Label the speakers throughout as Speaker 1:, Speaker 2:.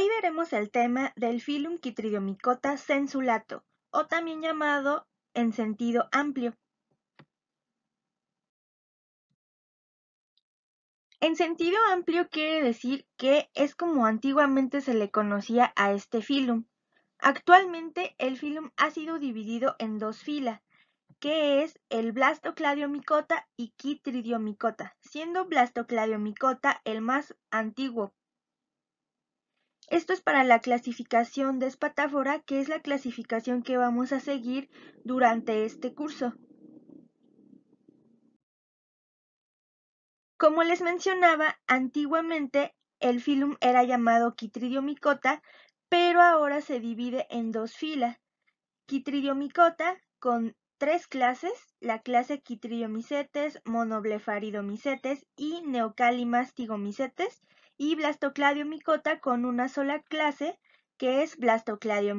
Speaker 1: Hoy veremos el tema del filum quitridiomicota sensulato, o también llamado en sentido amplio. En sentido amplio quiere decir que es como antiguamente se le conocía a este filum. Actualmente el filum ha sido dividido en dos filas, que es el blastocladiomicota y quitridiomicota, siendo blastocladiomicota el más antiguo, esto es para la clasificación de espatáfora, que es la clasificación que vamos a seguir durante este curso. Como les mencionaba, antiguamente el filum era llamado quitridiomicota, pero ahora se divide en dos filas. Quitridiomicota con tres clases, la clase quitridiomicetes, monoblefaridomicetes y neocalimastigomicetes, y Blastocladio micota con una sola clase, que es Blastocladio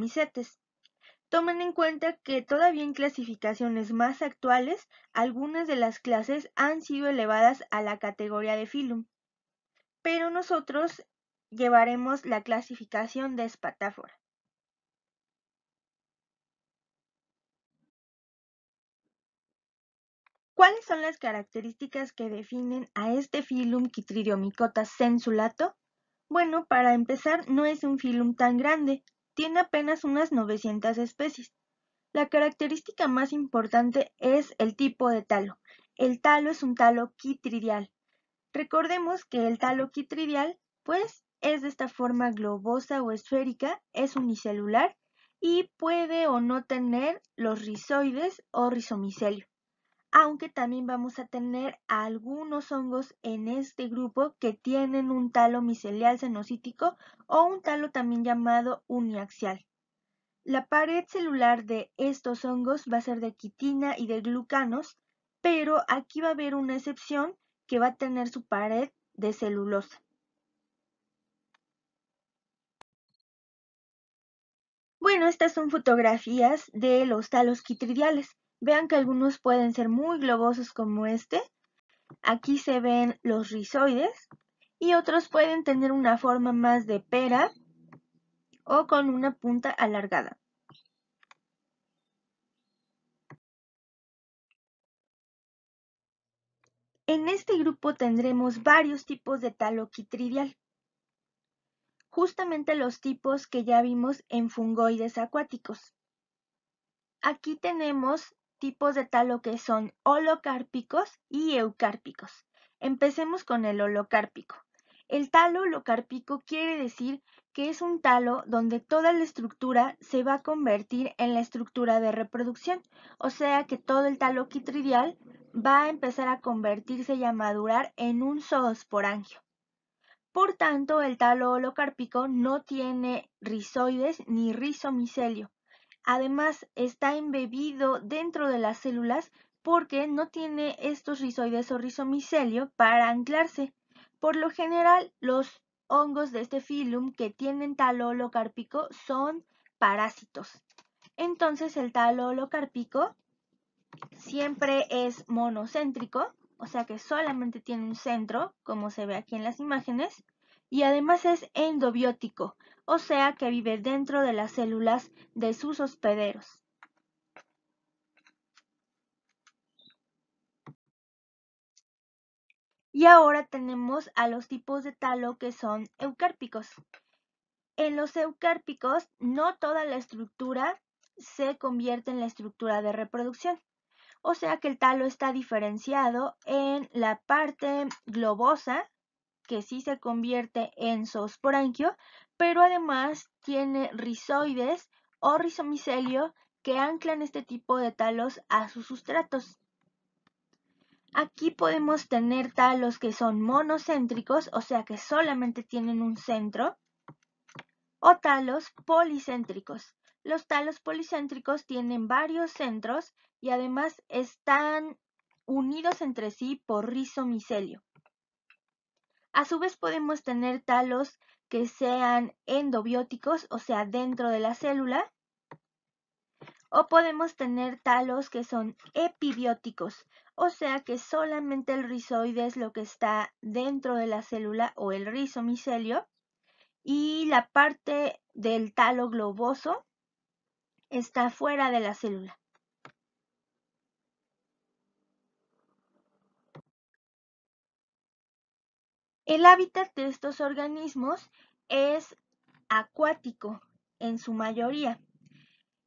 Speaker 1: Tomen en cuenta que todavía en clasificaciones más actuales, algunas de las clases han sido elevadas a la categoría de filum. Pero nosotros llevaremos la clasificación de espatáfora. ¿Cuáles son las características que definen a este filum Chytridiomycota sensulato? Bueno, para empezar, no es un filum tan grande, tiene apenas unas 900 especies. La característica más importante es el tipo de talo. El talo es un talo quitridial. Recordemos que el talo quitridial, pues, es de esta forma globosa o esférica, es unicelular y puede o no tener los rizoides o rizomicelio aunque también vamos a tener algunos hongos en este grupo que tienen un talo micelial cenocítico o un talo también llamado uniaxial. La pared celular de estos hongos va a ser de quitina y de glucanos, pero aquí va a haber una excepción que va a tener su pared de celulosa. Bueno, estas son fotografías de los talos quitridiales. Vean que algunos pueden ser muy globosos como este. Aquí se ven los rizoides y otros pueden tener una forma más de pera o con una punta alargada. En este grupo tendremos varios tipos de taloquitridial, justamente los tipos que ya vimos en fungoides acuáticos. Aquí tenemos tipos de talo que son holocárpicos y eucárpicos. Empecemos con el holocárpico. El talo holocárpico quiere decir que es un talo donde toda la estructura se va a convertir en la estructura de reproducción, o sea que todo el talo quitridial va a empezar a convertirse y a madurar en un zoosporangio. Por tanto, el talo holocárpico no tiene rizoides ni rizomicelio. Además, está embebido dentro de las células porque no tiene estos rizoides o rizomicelio para anclarse. Por lo general, los hongos de este filum que tienen talo holocárpico son parásitos. Entonces, el talo holocárpico siempre es monocéntrico, o sea que solamente tiene un centro, como se ve aquí en las imágenes, y además es endobiótico, o sea que vive dentro de las células de sus hospederos. Y ahora tenemos a los tipos de talo que son eucárpicos. En los eucárpicos no toda la estructura se convierte en la estructura de reproducción. O sea que el talo está diferenciado en la parte globosa, que sí se convierte en sosporanquio, pero además tiene rizoides o rizomicelio que anclan este tipo de talos a sus sustratos. Aquí podemos tener talos que son monocéntricos, o sea que solamente tienen un centro, o talos policéntricos. Los talos policéntricos tienen varios centros y además están unidos entre sí por rizomicelio. A su vez podemos tener talos que sean endobióticos, o sea, dentro de la célula, o podemos tener talos que son epibióticos, o sea que solamente el rizoide es lo que está dentro de la célula o el rizomicelio, y la parte del talo globoso está fuera de la célula. El hábitat de estos organismos es acuático en su mayoría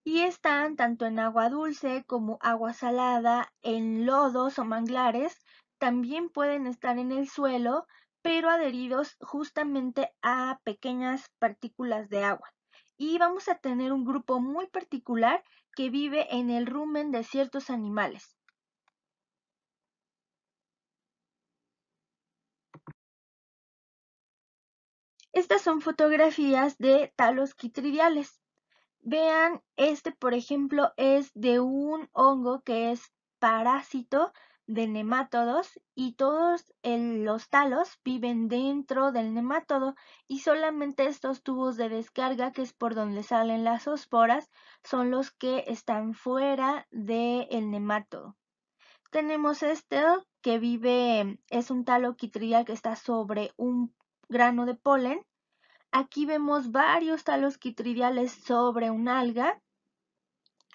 Speaker 1: y están tanto en agua dulce como agua salada, en lodos o manglares, también pueden estar en el suelo, pero adheridos justamente a pequeñas partículas de agua. Y vamos a tener un grupo muy particular que vive en el rumen de ciertos animales. Estas son fotografías de talos quitridiales. Vean, este por ejemplo es de un hongo que es parásito de nemátodos y todos los talos viven dentro del nemátodo y solamente estos tubos de descarga que es por donde salen las esporas son los que están fuera del nemátodo. Tenemos este que vive, es un talo quitridial que está sobre un grano de polen. Aquí vemos varios talos quitridiales sobre un alga.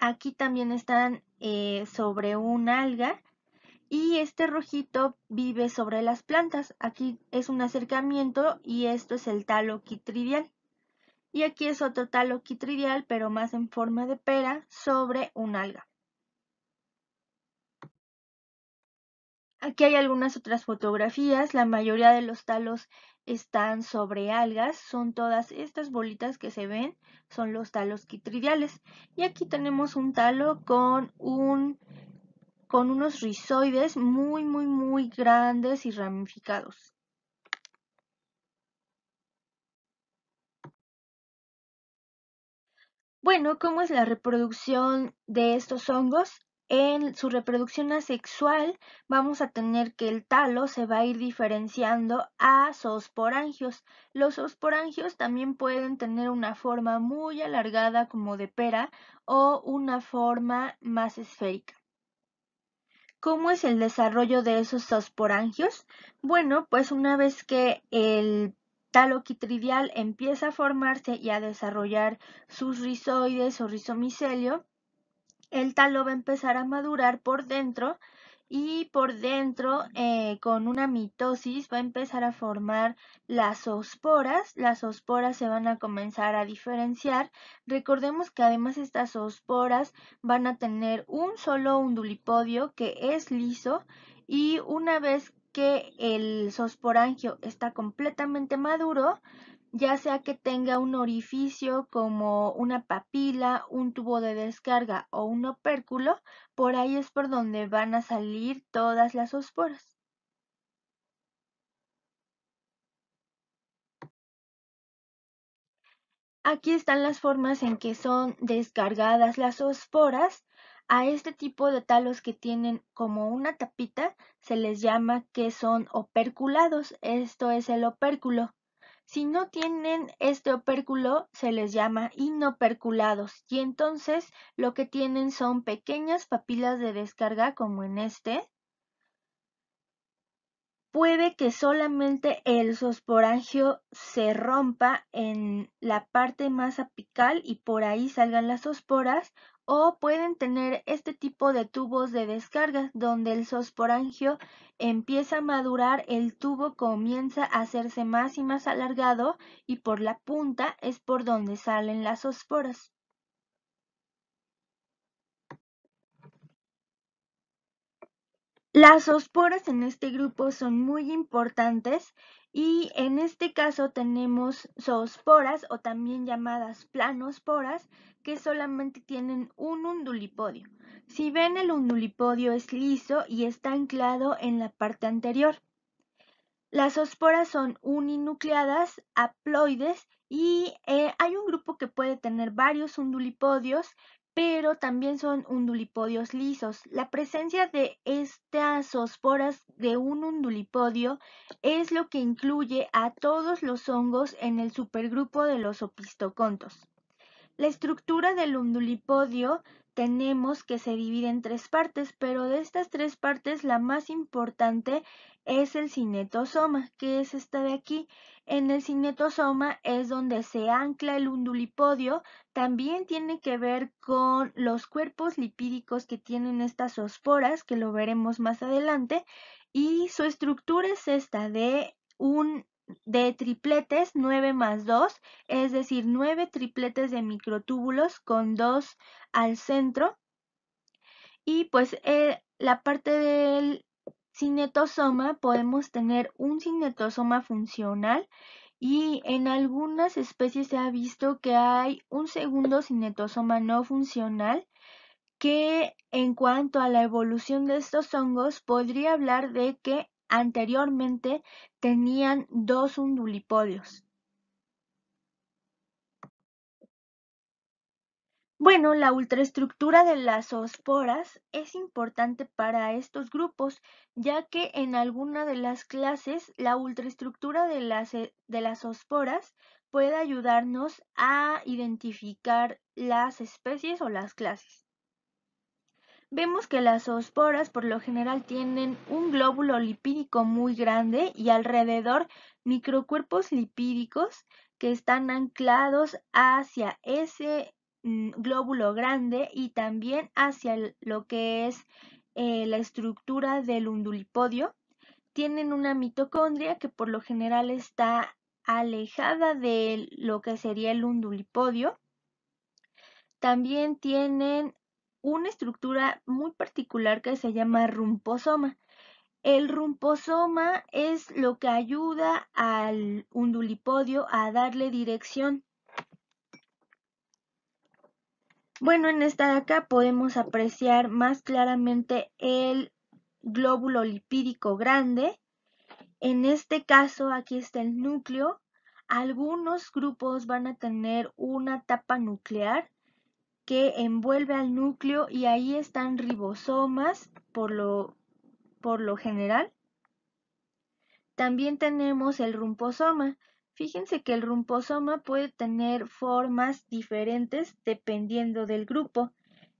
Speaker 1: Aquí también están eh, sobre un alga. Y este rojito vive sobre las plantas. Aquí es un acercamiento y esto es el talo quitridial. Y aquí es otro talo quitridial, pero más en forma de pera, sobre un alga. Aquí hay algunas otras fotografías. La mayoría de los talos están sobre algas, son todas estas bolitas que se ven, son los talos quitridiales. Y aquí tenemos un talo con un con unos rizoides muy muy muy grandes y ramificados. Bueno, ¿cómo es la reproducción de estos hongos? en su reproducción asexual vamos a tener que el talo se va a ir diferenciando a zoosporangios. Los zoosporangios también pueden tener una forma muy alargada como de pera o una forma más esférica. ¿Cómo es el desarrollo de esos zoosporangios? Bueno, pues una vez que el talo quitridial empieza a formarse y a desarrollar sus rizoides o rizomicelio, el talo va a empezar a madurar por dentro y por dentro eh, con una mitosis va a empezar a formar las osporas. Las osporas se van a comenzar a diferenciar. Recordemos que además estas osporas van a tener un solo undulipodio que es liso y una vez que el sosporangio está completamente maduro, ya sea que tenga un orificio como una papila, un tubo de descarga o un opérculo, por ahí es por donde van a salir todas las esporas. Aquí están las formas en que son descargadas las esporas. A este tipo de talos que tienen como una tapita se les llama que son operculados. Esto es el opérculo. Si no tienen este opérculo, se les llama inoperculados y entonces lo que tienen son pequeñas papilas de descarga como en este. Puede que solamente el sosporangio se rompa en la parte más apical y por ahí salgan las osporas o pueden tener este tipo de tubos de descarga donde el sosporangio empieza a madurar, el tubo comienza a hacerse más y más alargado y por la punta es por donde salen las osporas. Las osporas en este grupo son muy importantes y en este caso tenemos zoosporas o también llamadas planosporas que solamente tienen un undulipodio. Si ven el undulipodio es liso y está anclado en la parte anterior. Las osporas son uninucleadas, haploides y eh, hay un grupo que puede tener varios undulipodios pero también son undulipodios lisos. La presencia de estas osporas de un undulipodio es lo que incluye a todos los hongos en el supergrupo de los opistocontos. La estructura del undulipodio tenemos que se divide en tres partes, pero de estas tres partes la más importante es el cinetosoma, que es esta de aquí. En el cinetosoma es donde se ancla el undulipodio. También tiene que ver con los cuerpos lipídicos que tienen estas osporas, que lo veremos más adelante. Y su estructura es esta de un de tripletes 9 más 2, es decir, 9 tripletes de microtúbulos con 2 al centro. Y pues eh, la parte del Sinetosoma podemos tener un cinetosoma funcional y en algunas especies se ha visto que hay un segundo cinetosoma no funcional que en cuanto a la evolución de estos hongos podría hablar de que anteriormente tenían dos undulipodios. Bueno, la ultraestructura de las osporas es importante para estos grupos, ya que en alguna de las clases la ultraestructura de las, eh, de las puede ayudarnos a identificar las especies o las clases. Vemos que las osporas por lo general tienen un glóbulo lipídico muy grande y alrededor microcuerpos lipídicos que están anclados hacia ese Mm, glóbulo grande y también hacia lo que es eh, la estructura del undulipodio. Tienen una mitocondria que por lo general está alejada de lo que sería el undulipodio. También tienen una estructura muy particular que se llama rumposoma. El rumposoma es lo que ayuda al undulipodio a darle dirección Bueno, en esta de acá podemos apreciar más claramente el glóbulo lipídico grande. En este caso, aquí está el núcleo. Algunos grupos van a tener una tapa nuclear que envuelve al núcleo y ahí están ribosomas por lo, por lo general. También tenemos el rumposoma, Fíjense que el rumposoma puede tener formas diferentes dependiendo del grupo.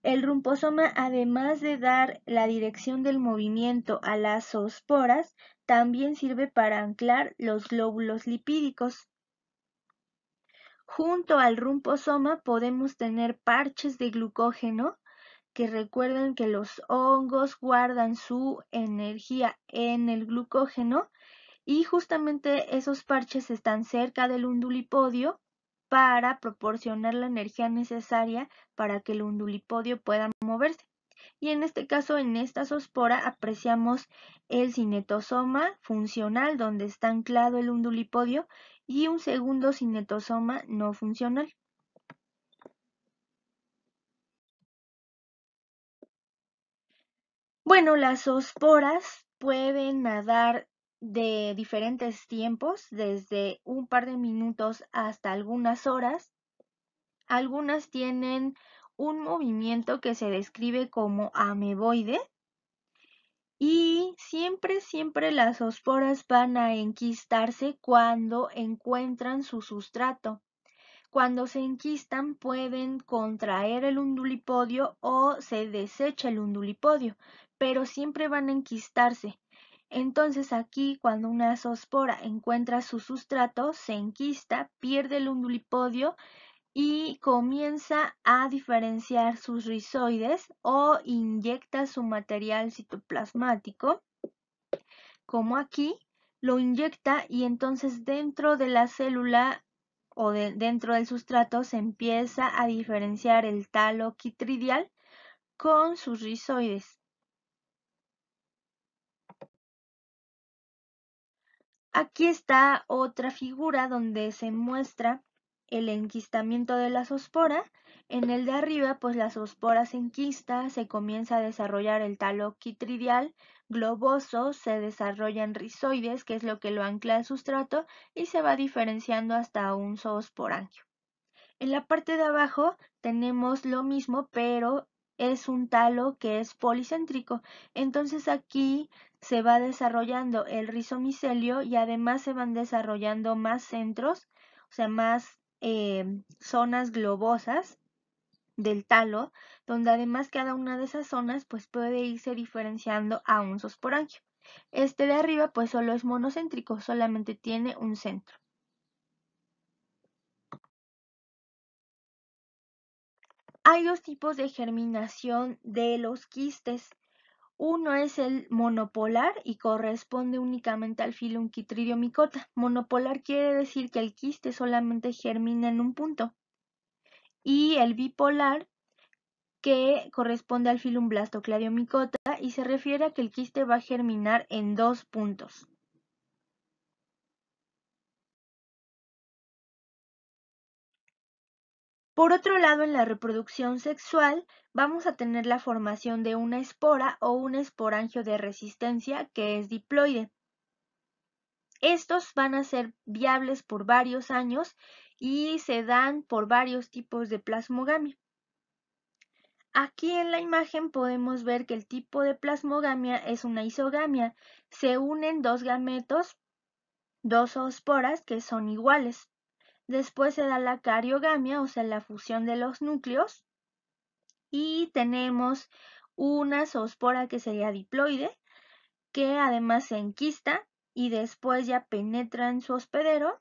Speaker 1: El rumposoma, además de dar la dirección del movimiento a las osporas, también sirve para anclar los glóbulos lipídicos. Junto al rumposoma podemos tener parches de glucógeno que recuerden que los hongos guardan su energía en el glucógeno y justamente esos parches están cerca del undulipodio para proporcionar la energía necesaria para que el undulipodio pueda moverse. Y en este caso, en esta sospora, apreciamos el cinetosoma funcional, donde está anclado el undulipodio, y un segundo cinetosoma no funcional. Bueno, las osporas pueden nadar de diferentes tiempos, desde un par de minutos hasta algunas horas. Algunas tienen un movimiento que se describe como ameboide y siempre, siempre las osporas van a enquistarse cuando encuentran su sustrato. Cuando se enquistan pueden contraer el undulipodio o se desecha el undulipodio, pero siempre van a enquistarse. Entonces aquí cuando una zoospora encuentra su sustrato, se enquista, pierde el undulipodio y comienza a diferenciar sus rizoides o inyecta su material citoplasmático, como aquí, lo inyecta y entonces dentro de la célula o dentro del sustrato se empieza a diferenciar el talo quitridial con sus rizoides. Aquí está otra figura donde se muestra el enquistamiento de la zoospora. En el de arriba, pues la zoospora se enquista, se comienza a desarrollar el talo quitridial globoso, se desarrollan rizoides, que es lo que lo ancla al sustrato, y se va diferenciando hasta un zoosporangio. En la parte de abajo tenemos lo mismo, pero es un talo que es policéntrico. Entonces aquí se va desarrollando el rizomicelio y además se van desarrollando más centros, o sea, más em, zonas globosas del talo, donde además cada una de esas zonas pues puede irse diferenciando a un sosporangio. Este de arriba pues solo es monocéntrico, solamente tiene un centro. Hay dos tipos de germinación de los quistes. Uno es el monopolar y corresponde únicamente al filum micota, Monopolar quiere decir que el quiste solamente germina en un punto. Y el bipolar que corresponde al filum blastocladiomicota y se refiere a que el quiste va a germinar en dos puntos. Por otro lado, en la reproducción sexual vamos a tener la formación de una espora o un esporangio de resistencia que es diploide. Estos van a ser viables por varios años y se dan por varios tipos de plasmogamia. Aquí en la imagen podemos ver que el tipo de plasmogamia es una isogamia. Se unen dos gametos, dos esporas que son iguales. Después se da la cariogamia, o sea, la fusión de los núcleos. Y tenemos una zoospora que sería diploide, que además se enquista y después ya penetra en su hospedero,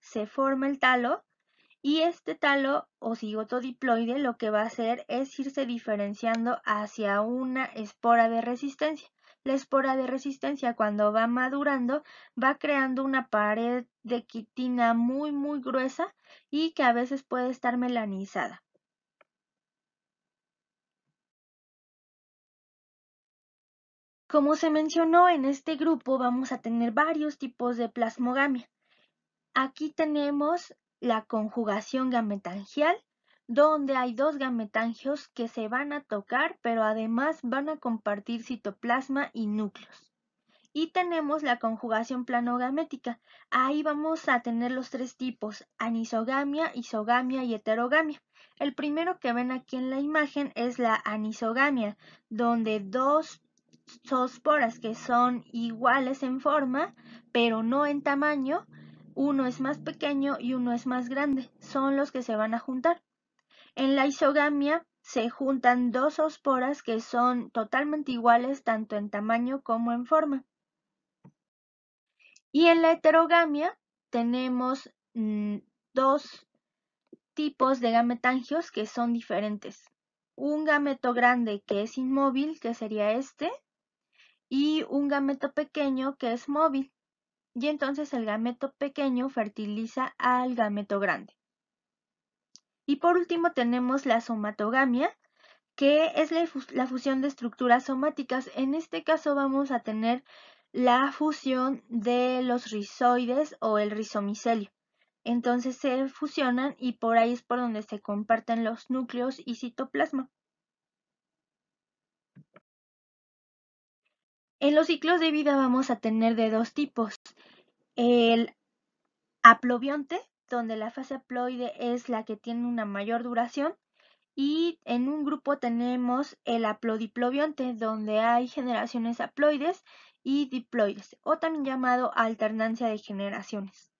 Speaker 1: se forma el talo y este talo o cigoto diploide lo que va a hacer es irse diferenciando hacia una espora de resistencia la espora de resistencia cuando va madurando va creando una pared de quitina muy muy gruesa y que a veces puede estar melanizada. Como se mencionó en este grupo vamos a tener varios tipos de plasmogamia. Aquí tenemos la conjugación gametangial, donde hay dos gametangios que se van a tocar, pero además van a compartir citoplasma y núcleos. Y tenemos la conjugación planogamética. Ahí vamos a tener los tres tipos, anisogamia, isogamia y heterogamia. El primero que ven aquí en la imagen es la anisogamia, donde dos zoosporas que son iguales en forma, pero no en tamaño, uno es más pequeño y uno es más grande, son los que se van a juntar. En la isogamia se juntan dos osporas que son totalmente iguales tanto en tamaño como en forma. Y en la heterogamia tenemos mm, dos tipos de gametangios que son diferentes. Un gameto grande que es inmóvil, que sería este, y un gameto pequeño que es móvil. Y entonces el gameto pequeño fertiliza al gameto grande. Y por último tenemos la somatogamia, que es la, fusión de estructuras somáticas. En este caso vamos a tener la fusión de los rizoides o el rizomicelio. Entonces se fusionan y por ahí es por donde se comparten los núcleos y citoplasma. En los ciclos de vida vamos a tener de dos tipos, el aplobionte, donde la fase haploide es la que tiene una mayor duración. Y en un grupo tenemos el aplodiplobionte, donde hay generaciones haploides y diploides, o también llamado alternancia de generaciones.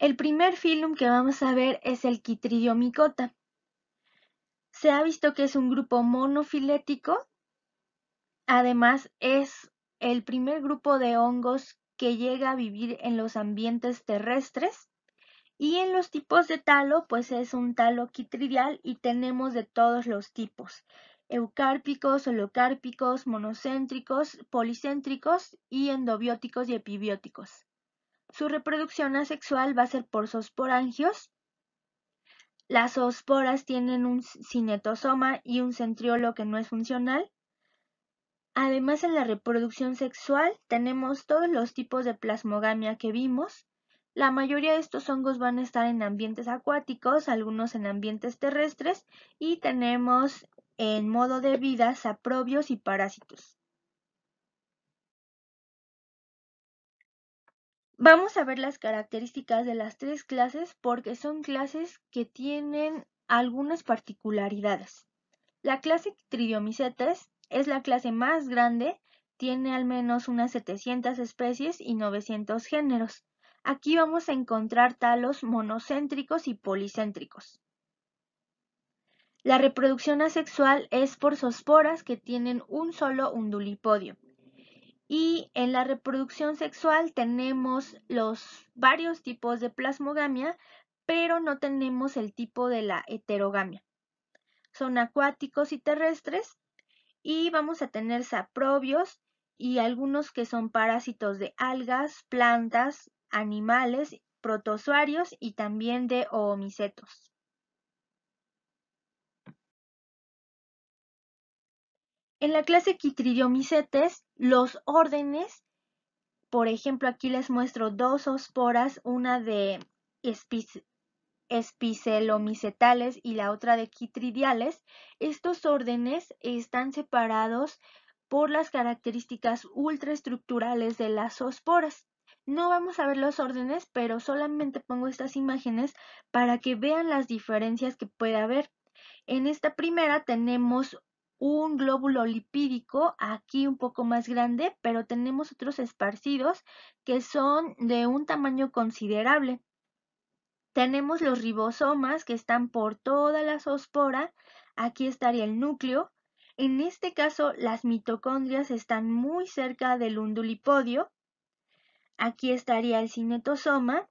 Speaker 1: El primer filum que vamos a ver es el quitridiomicota. Se ha visto que es un grupo monofilético. Además, es el primer grupo de hongos que llega a vivir en los ambientes terrestres. Y en los tipos de talo, pues es un talo quitridial y tenemos de todos los tipos. Eucárpicos, holocárpicos, monocéntricos, policéntricos y endobióticos y epibióticos. Su reproducción asexual va a ser por sosporangios. Las osporas tienen un cinetosoma y un centriolo que no es funcional. Además en la reproducción sexual tenemos todos los tipos de plasmogamia que vimos. La mayoría de estos hongos van a estar en ambientes acuáticos, algunos en ambientes terrestres y tenemos en modo de vida saprobios y parásitos. Vamos a ver las características de las tres clases porque son clases que tienen algunas particularidades. La clase Tridiomicetes es la clase más grande, tiene al menos unas 700 especies y 900 géneros. Aquí vamos a encontrar talos monocéntricos y policéntricos. La reproducción asexual es por sosporas que tienen un solo undulipodio. Y en la reproducción sexual tenemos los varios tipos de plasmogamia, pero no tenemos el tipo de la heterogamia. Son acuáticos y terrestres, y vamos a tener saprobios y algunos que son parásitos de algas, plantas, animales, protozoarios y también de oomicetos. En la clase Quitridiomicetes, los órdenes, por ejemplo, aquí les muestro dos osporas, una de espicelomicetales y la otra de quitridiales. Estos órdenes están separados por las características ultraestructurales de las osporas. No vamos a ver los órdenes, pero solamente pongo estas imágenes para que vean las diferencias que puede haber. En esta primera tenemos un glóbulo lipídico, aquí un poco más grande, pero tenemos otros esparcidos que son de un tamaño considerable. Tenemos los ribosomas que están por toda la sospora, Aquí estaría el núcleo. En este caso, las mitocondrias están muy cerca del undulipodio. Aquí estaría el cinetosoma.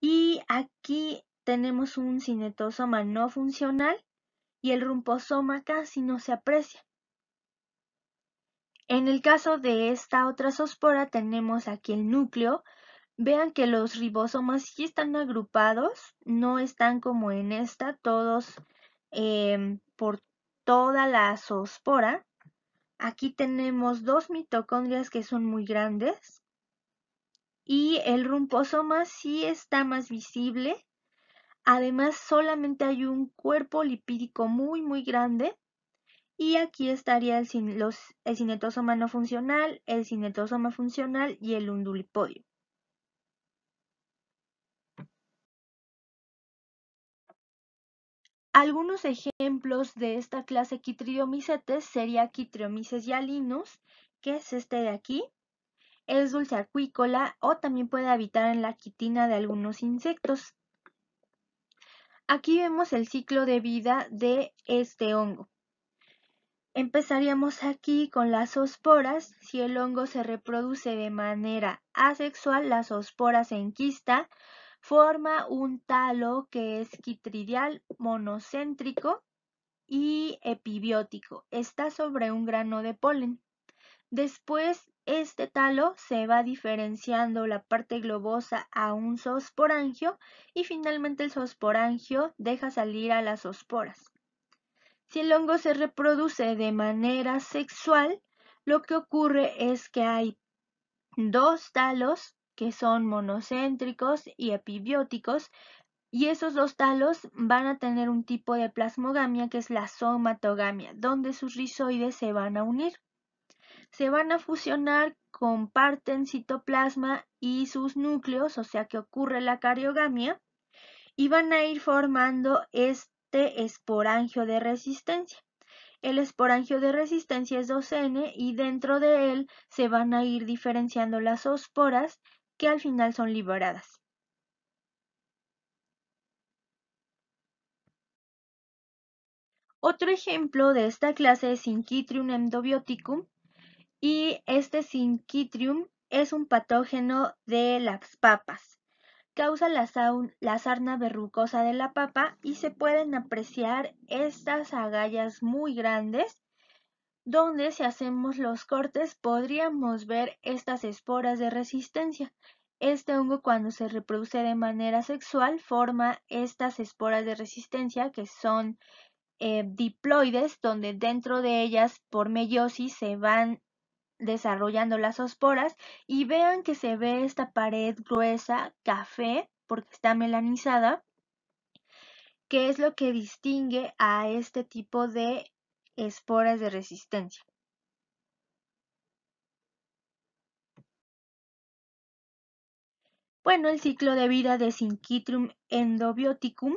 Speaker 1: Y aquí tenemos un cinetosoma no funcional y el rumposoma casi no se aprecia. En el caso de esta otra sospora tenemos aquí el núcleo, Vean que los ribosomas sí están agrupados, no están como en esta, todos em, por toda la zoospora. Aquí tenemos dos mitocondrias que son muy grandes y el rumposoma sí está más visible. Además, solamente hay un cuerpo lipídico muy, muy grande. Y aquí estaría el, el cinetosoma no funcional, el cinetosoma funcional y el undulipodio. Algunos ejemplos de esta clase quitriomicetes sería quitriomices alinus, que es este de aquí. Es dulce acuícola o también puede habitar en la quitina de algunos insectos. Aquí vemos el ciclo de vida de este hongo. Empezaríamos aquí con las osporas. Si el hongo se reproduce de manera asexual, las osporas se enquista. Forma un talo que es quitridial, monocéntrico y epibiótico. Está sobre un grano de polen. Después, este talo se va diferenciando la parte globosa a un sosporangio y finalmente el sosporangio deja salir a las osporas. Si el hongo se reproduce de manera sexual, lo que ocurre es que hay dos talos que son monocéntricos y epibióticos, y esos dos talos van a tener un tipo de plasmogamia que es la somatogamia, donde sus rizoides se van a unir. Se van a fusionar, comparten citoplasma y sus núcleos, o sea que ocurre la cariogamia, y van a ir formando este esporangio de resistencia. El esporangio de resistencia es 2N y dentro de él se van a ir diferenciando las osporas que al final son liberadas. Otro ejemplo de esta clase es Syncytium endobioticum y este sinquitrium es un patógeno de las papas. Causa la, la, sarna verrucosa de la papa y se pueden apreciar estas agallas muy grandes donde si hacemos los cortes podríamos ver estas esporas de resistencia. Este hongo cuando se reproduce de manera sexual forma estas esporas de resistencia que son eh, diploides donde dentro de ellas por meiosis se van desarrollando las esporas y vean que se ve esta pared gruesa café porque está melanizada que es lo que distingue a este tipo de Esporas de resistencia. Bueno, el ciclo de vida de syncytrium endobioticum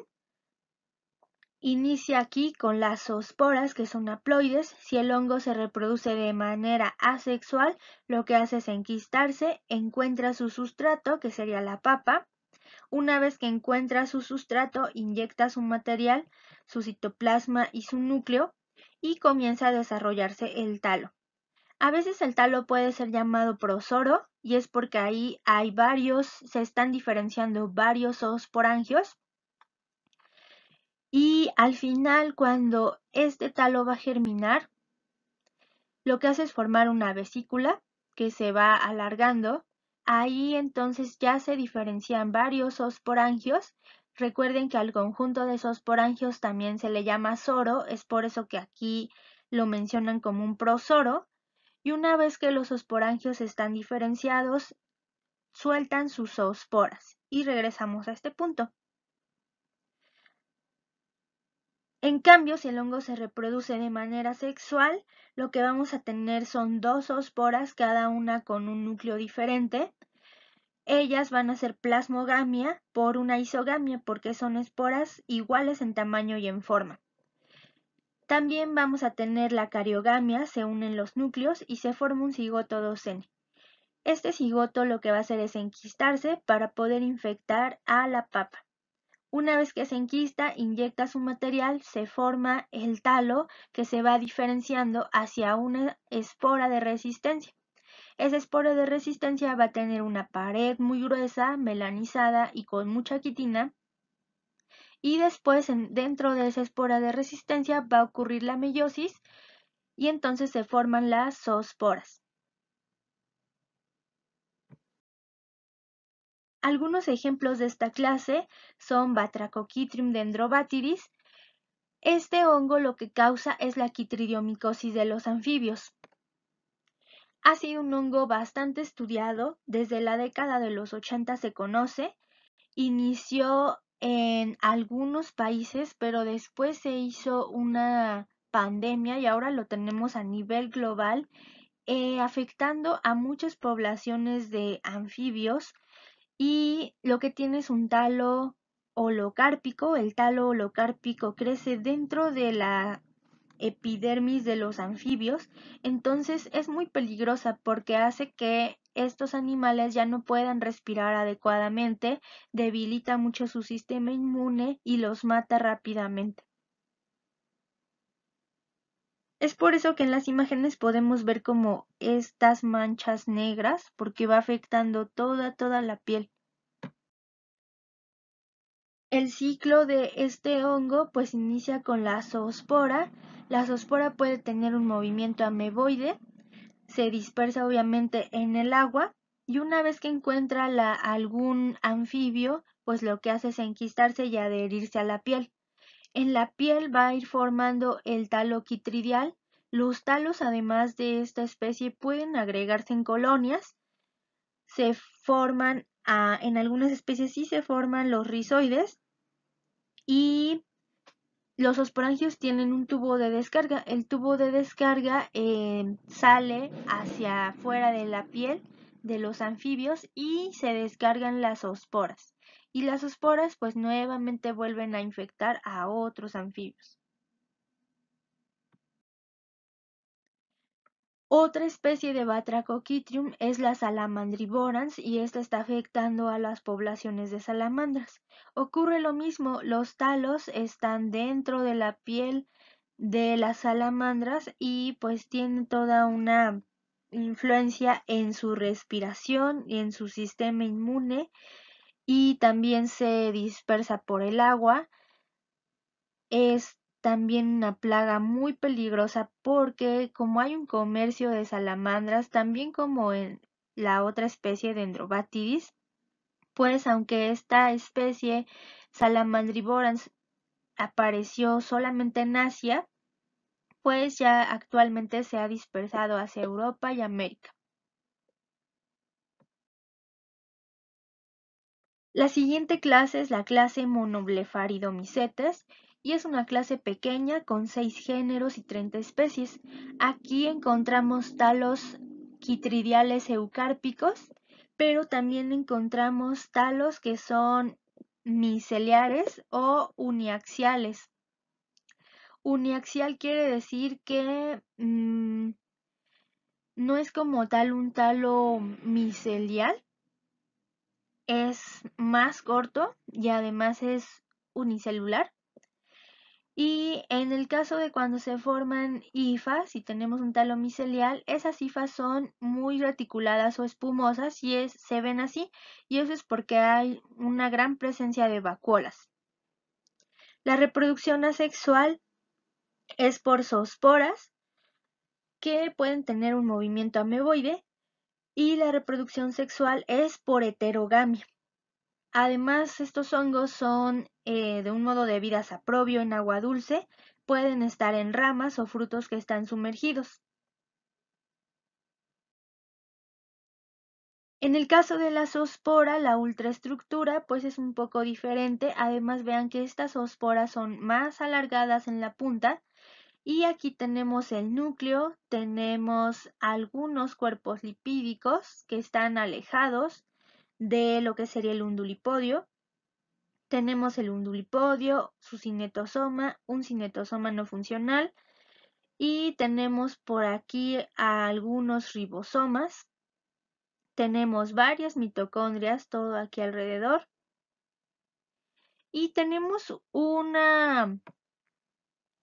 Speaker 1: inicia aquí con las osporas, que son haploides. Si el hongo se reproduce de manera asexual, lo que hace es enquistarse, encuentra su sustrato, que sería la papa. Una vez que encuentra su sustrato, inyecta su material, su citoplasma y su núcleo, y comienza a desarrollarse el talo. A veces el talo puede ser llamado prosoro y es porque ahí hay varios, se están diferenciando varios osporangios. Y al final, cuando este talo va a germinar, lo que hace es formar una vesícula que se va alargando. Ahí entonces ya se diferencian varios osporangios Recuerden que al conjunto de esos porangios también se le llama soro, es por eso que aquí lo mencionan como un prosoro. Y una vez que los osporangios están diferenciados, sueltan sus osporas Y regresamos a este punto. En cambio, si el hongo se reproduce de manera sexual, lo que vamos a tener son dos osporas, cada una con un núcleo diferente. Ellas van a ser plasmogamia por una isogamia porque son esporas iguales en tamaño y en forma. También vamos a tener la cariogamia, se unen los núcleos y se forma un cigoto 2N. Este cigoto lo que va a hacer es enquistarse para poder infectar a la papa. Una vez que se enquista, inyecta su material, se forma el talo que se va diferenciando hacia una espora de resistencia. Esa espora de resistencia va a tener una pared muy gruesa, melanizada y con mucha quitina. Y después, dentro de esa espora de resistencia, va a ocurrir la meiosis y entonces se forman las zoosporas. Algunos ejemplos de esta clase son Batracoquitrium dendrobatidis. Este hongo lo que causa es la quitridiomicosis de los anfibios. Ha sido un hongo bastante estudiado, desde la década de los 80 se conoce, inició en algunos países, pero después se hizo una pandemia y ahora lo tenemos a nivel global, eh, afectando a muchas poblaciones de anfibios y lo que tiene es un talo holocárpico. El talo holocárpico crece dentro de la epidermis de los anfibios, entonces es muy peligrosa porque hace que estos animales ya no puedan respirar adecuadamente, debilita mucho su sistema inmune y los mata rápidamente. Es por eso que en las imágenes podemos ver como estas manchas negras, porque va afectando toda, toda la piel. El ciclo de este hongo pues inicia con la zoospora la zoospora puede tener un movimiento ameboide, se dispersa obviamente en el agua y una vez que encuentra algún anfibio, pues lo que hace es enquistarse y adherirse a la piel. En la piel va a ir formando el talo quitridial. Los talos, además de esta especie, pueden agregarse en colonias. Se forman, ah, en algunas especies sí se forman los rizoides. Y los osporangios tienen un tubo de descarga. El tubo de descarga eh, sale hacia afuera de la piel de los anfibios y se descargan las osporas. Y las osporas pues nuevamente vuelven a infectar a otros anfibios. Otra especie de Batracoquitrium es la Salamandriborans y esta está afectando a las poblaciones de salamandras. Ocurre lo mismo, los talos están dentro de la piel de las salamandras y pues tienen toda una influencia en su respiración y en su sistema inmune y también se dispersa por el agua también una plaga muy peligrosa porque como hay un comercio de salamandras, también como en la otra especie de dendrobatidis, pues aunque esta especie salamandriborans apareció solamente en Asia, pues ya actualmente se ha dispersado hacia Europa y América. La siguiente clase es la clase Monoblepharidomycetes, y es una clase pequeña con seis géneros y 30 especies. Aquí encontramos talos quitridiales eucárpicos, pero también encontramos talos que son miceliares o uniaxiales. Uniaxial quiere decir que mm, no es como tal un talo micelial, es más corto y además es unicelular. Y en el caso de cuando se forman hifas, si tenemos un talo micelial, esas hifas son muy reticuladas o espumosas y se ven así, y eso es porque hay una gran presencia de vacuolas. La reproducción asexual es por zoosporas, que pueden tener un movimiento ameboide, y la reproducción sexual es por heterogamia. Además, estos hongos son eh, de un modo de vida saprobio en agua dulce, pueden estar en ramas o frutos que están sumergidos. En el caso de la zoospora, la ultraestructura, pues es un poco diferente. Además, vean que estas zoosporas son más alargadas en la punta. Y aquí tenemos el núcleo, tenemos algunos cuerpos lipídicos que están alejados de lo que sería el undulipodio. Tenemos el undulipodio, su cinetosoma, un cinetosoma no funcional y tenemos por aquí algunos ribosomas. Tenemos varias mitocondrias, todo aquí alrededor. Y tenemos una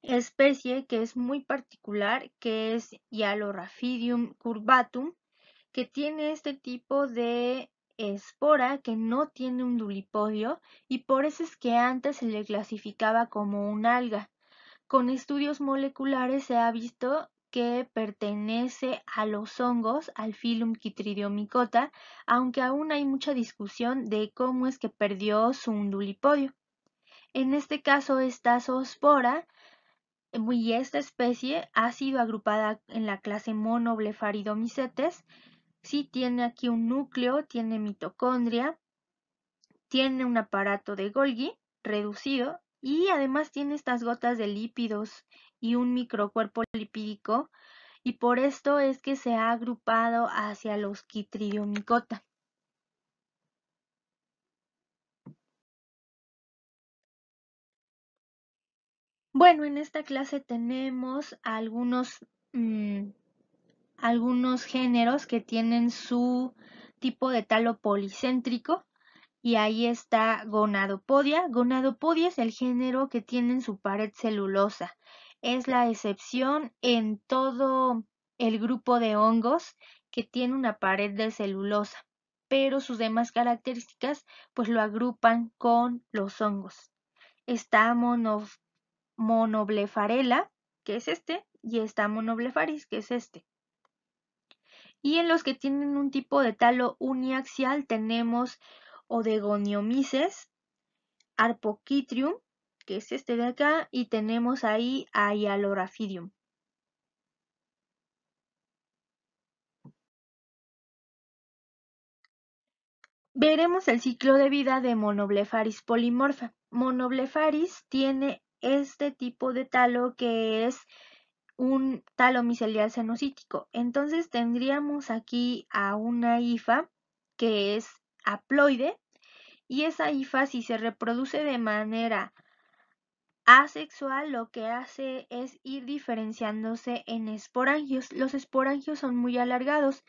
Speaker 1: especie que es muy particular, que es Yaloraphidium curvatum, que tiene este tipo de espora que no tiene un dulipodio y por eso es que antes se le clasificaba como un alga. Con estudios moleculares se ha visto que pertenece a los hongos, al filum Chitridiomycota, aunque aún hay mucha discusión de cómo es que perdió su undulipodio. En este caso, esta zoospora y esta especie ha sido agrupada en la clase Monoblepharidomycetes Sí tiene aquí un núcleo, tiene mitocondria, tiene un aparato de Golgi reducido y además tiene estas gotas de lípidos y un microcuerpo lipídico y por esto es que se ha agrupado hacia los quitridiomicota. Bueno, en esta clase tenemos algunos mm, algunos géneros que tienen su tipo de talo policéntrico y ahí está gonadopodia. Gonadopodia es el género que tiene su pared celulosa. Es la excepción en todo el grupo de hongos que tiene una pared de celulosa, pero sus demás características pues lo agrupan con los hongos. Está monoblefarela, que es este, y está monoblefaris, que es este. Y en los que tienen un tipo de talo uniaxial tenemos odegoniomises, Arpoquitrium, que es este de acá, y tenemos ahí Ayalorafidium. Veremos el ciclo de vida de monoblefaris polimorfa. Monoblepharis tiene este tipo de talo que es un talomicelial senocítico. Entonces tendríamos aquí a una hifa que es haploide y esa hifa si se reproduce de manera asexual lo que hace es ir diferenciándose en esporangios. Los esporangios son muy alargados.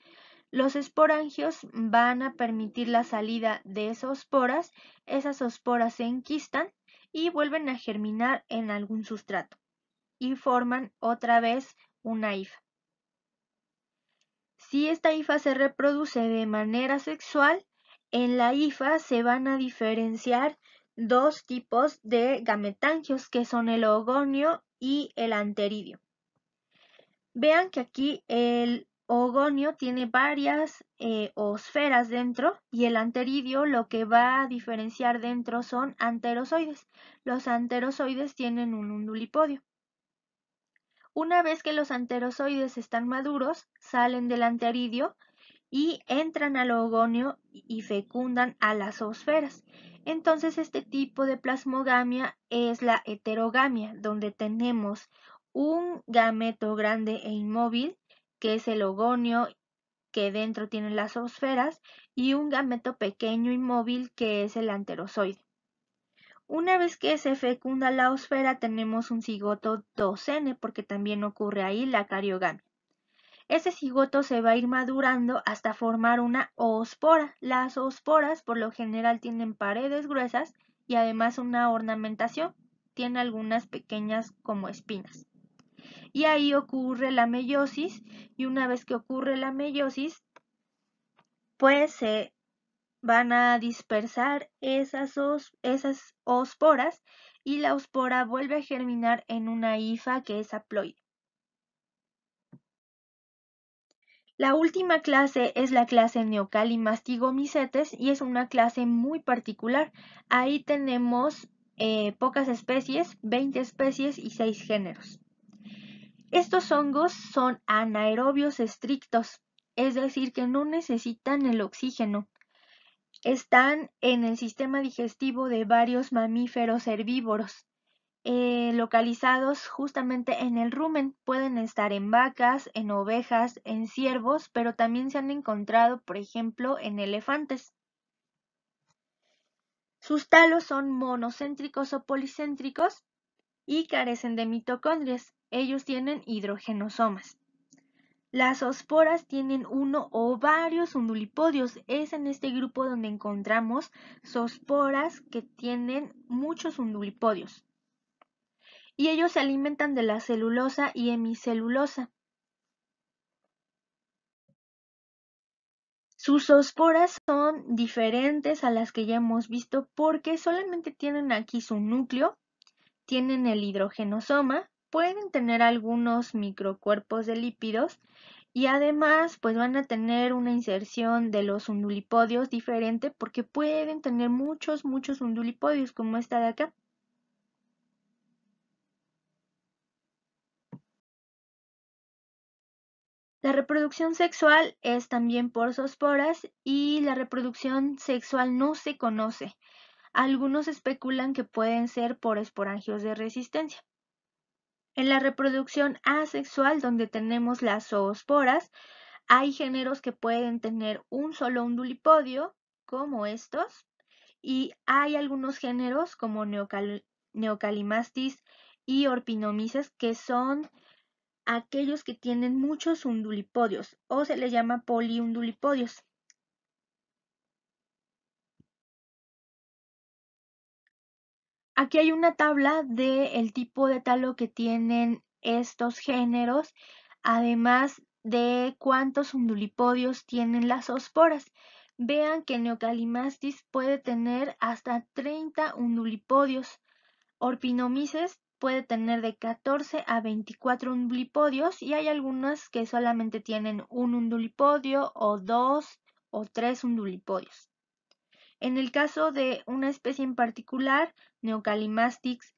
Speaker 1: Los esporangios van a permitir la salida de esas esas esporas se enquistan y vuelven a germinar en algún sustrato y forman otra vez una hifa. Si esta hifa se reproduce de manera sexual, en la hifa se van a diferenciar dos tipos de gametangios que son el ogonio y el anteridio. Vean que aquí el ogonio tiene varias eh, esferas osferas dentro y el anteridio lo que va a diferenciar dentro son anterozoides. Los anterozoides tienen un undulipodio. Una vez que los anterozoides están maduros, salen del anteridio y entran al ogonio y fecundan a las osferas. Entonces este tipo de plasmogamia es la heterogamia, donde tenemos un gameto grande e inmóvil, que es el ogonio, que dentro tiene las osferas, y un gameto pequeño e inmóvil, que es el anterozoide. Una vez que se fecunda la osfera tenemos un cigoto 2N porque también ocurre ahí la cariogamia. Ese cigoto se va a ir madurando hasta formar una ospora. Las osporas por lo general tienen paredes gruesas y además una ornamentación. Tiene algunas pequeñas como espinas. Y ahí ocurre la meiosis y una vez que ocurre la meiosis, pues se van a dispersar esas, osporas y la ospora vuelve a germinar en una hifa que es haploide. La última clase es la clase Neocalimastigomicetes y es una clase muy particular. Ahí tenemos eh, pocas especies, 20 especies y 6 géneros. Estos hongos son anaerobios estrictos, es decir, que no necesitan el oxígeno. Están en el sistema digestivo de varios mamíferos herbívoros, eh, localizados justamente en el rumen. Pueden estar en vacas, en ovejas, en ciervos, pero también se han encontrado, por ejemplo, en elefantes. Sus talos son monocéntricos o policéntricos y carecen de mitocondrias. Ellos tienen hidrogenosomas. Las osporas tienen uno o varios undulipodios. Es en este grupo donde encontramos osporas que tienen muchos undulipodios. Y ellos se alimentan de la celulosa y hemicelulosa. Sus osporas son diferentes a las que ya hemos visto porque solamente tienen aquí su núcleo, tienen el hidrogenosoma, pueden tener algunos microcuerpos de lípidos y además pues van a tener una inserción de los undulipodios diferente porque pueden tener muchos, muchos undulipodios como esta de acá. La reproducción sexual es también por sosporas y la reproducción sexual no se conoce. Algunos especulan que pueden ser por esporangios de resistencia. En la reproducción asexual, donde tenemos las zoosporas, hay géneros que pueden tener un solo undulipodio, como estos, y hay algunos géneros como Neocalimastis y Orpinomices que son aquellos que tienen muchos undulipodios o se les llama poliundulipodios. Aquí hay una tabla del tipo de talo que tienen estos géneros, además de cuántos undulipodios tienen las osporas. Vean que Neocalimastis puede tener hasta 30 undulipodios. Orpinomises puede tener de 14 a 24 undulipodios y hay algunas que solamente tienen un undulipodio o dos o tres undulipodios. En el caso de una especie en particular, Neocalimastix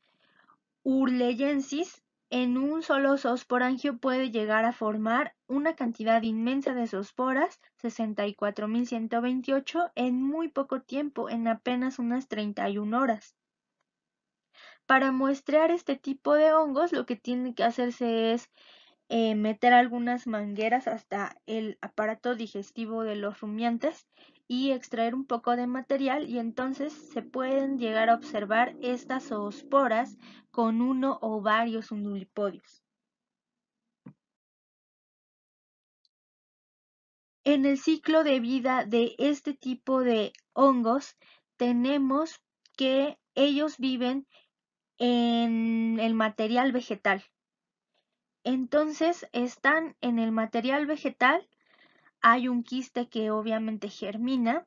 Speaker 1: urleyensis, en un solo sosporangio puede llegar a formar una cantidad inmensa de sosporas, 64.128, en muy poco tiempo, en apenas unas 31 horas. Para muestrear este tipo de hongos, lo que tiene que hacerse es eh, meter algunas mangueras hasta el aparato digestivo de los rumiantes y extraer un poco de material y entonces se pueden llegar a observar estas oosporas con uno o varios unulipodios. En el ciclo de vida de este tipo de hongos tenemos que ellos viven en el material vegetal. Entonces están en el material vegetal hay un quiste que obviamente germina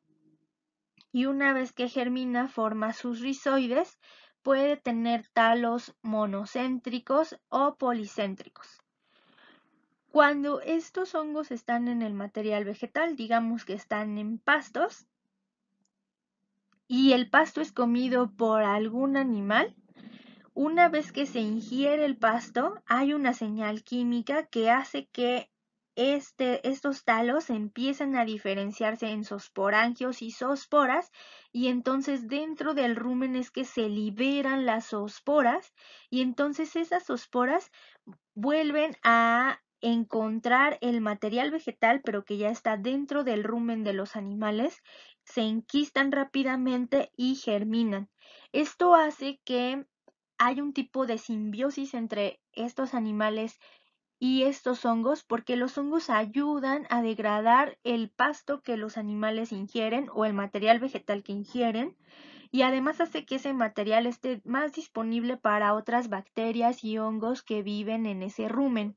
Speaker 1: y una vez que germina forma sus rizoides, puede tener talos monocéntricos o policéntricos. Cuando estos hongos están en el material vegetal, digamos que están en pastos, y el pasto es comido por algún animal, una vez que se ingiere el pasto, hay una señal química que hace que este, estos talos empiezan a diferenciarse en sosporangios y sosporas y entonces dentro del rumen es que se liberan las sosporas y entonces esas sosporas vuelven a encontrar el material vegetal pero que ya está dentro del rumen de los animales, se enquistan rápidamente y germinan. Esto hace que hay un tipo de simbiosis entre estos animales y estos hongos porque los hongos ayudan a degradar el pasto que los animales ingieren o el material vegetal que ingieren y además hace que ese material esté más disponible para otras bacterias y hongos que viven en ese rumen.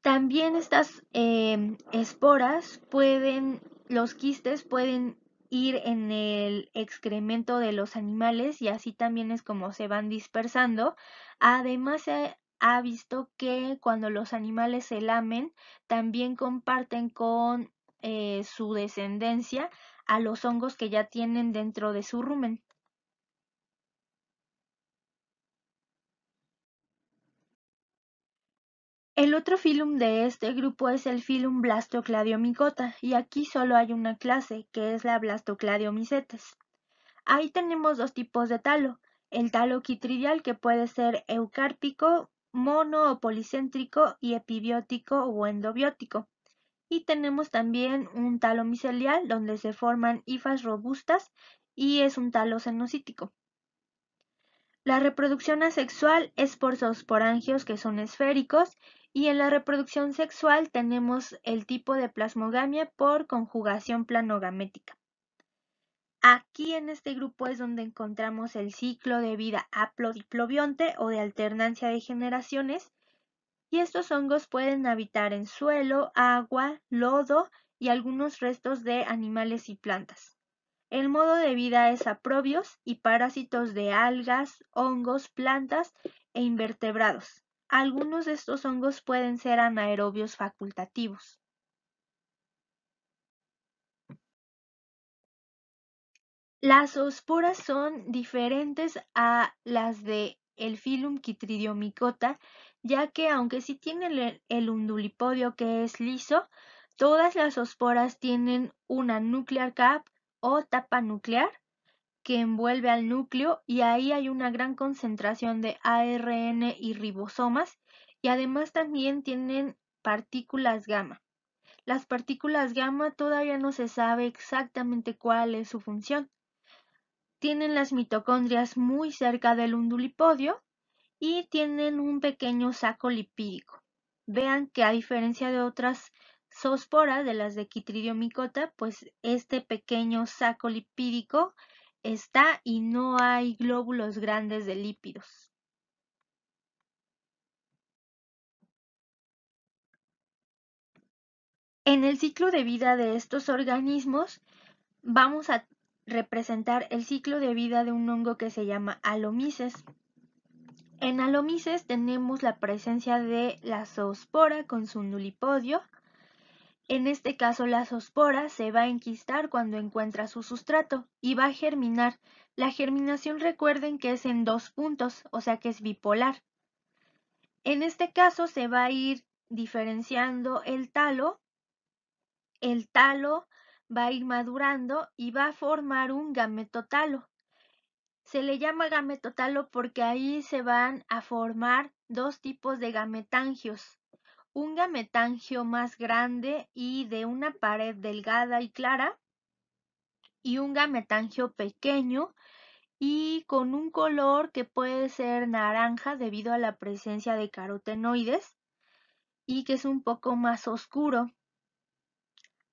Speaker 1: También estas em, esporas pueden, los quistes pueden ir en el excremento de los animales y así también es como se van dispersando. Además ha visto que cuando los animales se lamen, también comparten con eh, su descendencia a los hongos que ya tienen dentro de su rumen. El otro filum de este grupo es el filum blastocladiomicota y aquí solo hay una clase, que es la blastocladiomicetes. Ahí tenemos dos tipos de talo, el talo quitridial que puede ser eucárpico mono o policéntrico y epibiótico o endobiótico. Y tenemos también un talo micelial donde se forman hifas robustas y es un talo cenocítico. La reproducción asexual es por sosporangios que son esféricos y en la reproducción sexual tenemos el tipo de plasmogamia por conjugación planogamética. Aquí en este grupo es donde encontramos el ciclo de vida haplodiplobionte o de alternancia de generaciones y estos hongos pueden habitar en suelo, agua, lodo y algunos restos de animales y plantas. El modo de vida es aprobios y parásitos de algas, hongos, plantas e invertebrados. Algunos de estos hongos pueden ser anaerobios facultativos. Las osporas son diferentes a las de el filum ya que aunque sí tienen el, undulipodio que es liso, todas las osporas tienen una nuclear cap o tapa nuclear que envuelve al núcleo y ahí hay una gran concentración de ARN y ribosomas y además también tienen partículas gamma. Las partículas gamma todavía no se sabe exactamente cuál es su función, tienen las mitocondrias muy cerca del undulipodio y tienen un pequeño saco lipídico. Vean que a diferencia de otras zoosporas, de las de Quitridiomicota, pues este pequeño saco lipídico está y no hay glóbulos grandes de lípidos. En el ciclo de vida de estos organismos vamos a representar el ciclo de vida de un hongo que se llama alomices. En alomices tenemos la presencia de la zoospora con su nulipodio. En este caso la zoospora se va a enquistar cuando encuentra su sustrato y va a germinar. La germinación recuerden que es en dos puntos, o sea que es bipolar. En este caso se va a ir diferenciando el talo, el talo va a ir madurando y va a formar un gametotalo. Se le llama gametotalo porque ahí se van a formar dos tipos de gametangios. Un gametangio más grande y de una pared delgada y clara y un gametangio pequeño y con un color que puede ser naranja debido a la presencia de carotenoides y que es un poco más oscuro.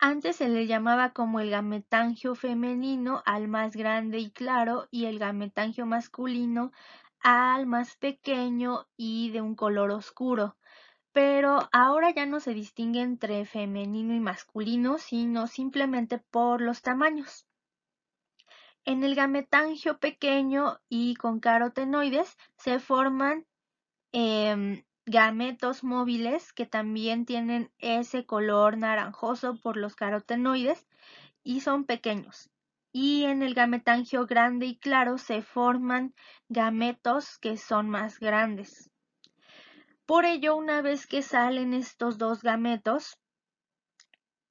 Speaker 1: Antes se le llamaba como el gametangio femenino al más grande y claro y el gametangio masculino al más pequeño y de un color oscuro. Pero ahora ya no se distingue entre femenino y masculino, sino simplemente por los tamaños. En el gametangio pequeño y con carotenoides se forman em, gametos móviles que también tienen ese color naranjoso por los carotenoides y son pequeños. Y en el gametangio grande y claro se forman gametos que son más grandes. Por ello, una vez que salen estos dos gametos,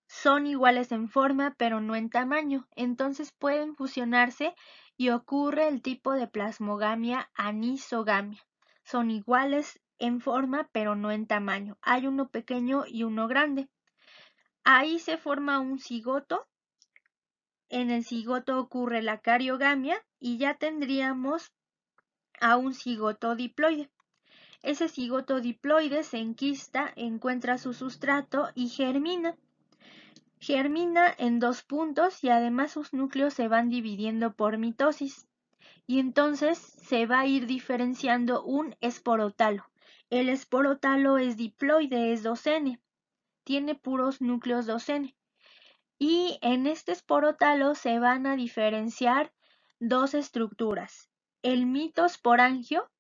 Speaker 1: son iguales en forma pero no en tamaño, entonces pueden fusionarse y ocurre el tipo de plasmogamia anisogamia. Son iguales en forma pero no en tamaño. Hay uno pequeño y uno grande. Ahí se forma un cigoto. En el cigoto ocurre la cariogamia y ya tendríamos a un cigoto diploide. Ese cigoto diploide se enquista, encuentra su sustrato y germina. Germina en dos puntos y además sus núcleos se van dividiendo por mitosis. Y entonces se va a ir diferenciando un esporotalo. El esporotalo es diploide, es 2N, tiene puros núcleos 2N. Y en este esporotalo se van a diferenciar dos estructuras, el mitosporangio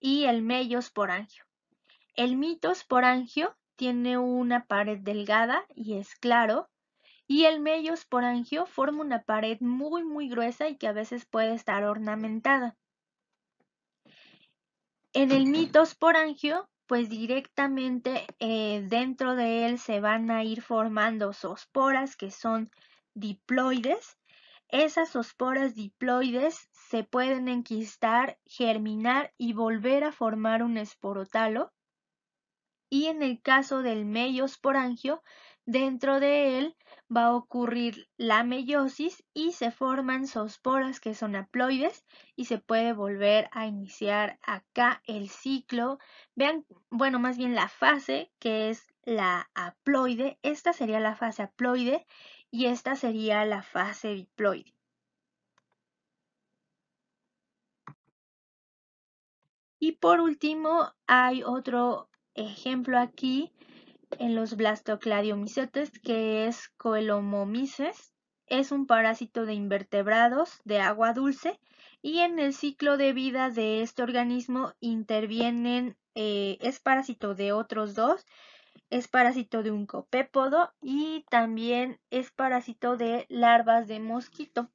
Speaker 1: y el meiosporangio. El mitosporangio tiene una pared delgada y es claro, y el meiosporangio forma una pared muy muy gruesa y que a veces puede estar ornamentada. En el mitosporangio, pues directamente eh, dentro de él se van a ir formando sosporas que son diploides. Esas osporas diploides se pueden enquistar, germinar y volver a formar un esporotalo. Y en el caso del meiosporangio, Dentro de él va a ocurrir la meiosis y se forman zoosporas que son haploides y se puede volver a iniciar acá el ciclo. Vean, bueno, más bien la fase que es la haploide. Esta sería la fase haploide y esta sería la fase diploide. Y por último, hay otro ejemplo aquí en los blastocladiomicetes, que es Coelomomices, es un parásito de invertebrados de agua dulce y en el ciclo de vida de este organismo intervienen, eh, es parásito de otros dos, es parásito de un copépodo y también es parásito de larvas de mosquito.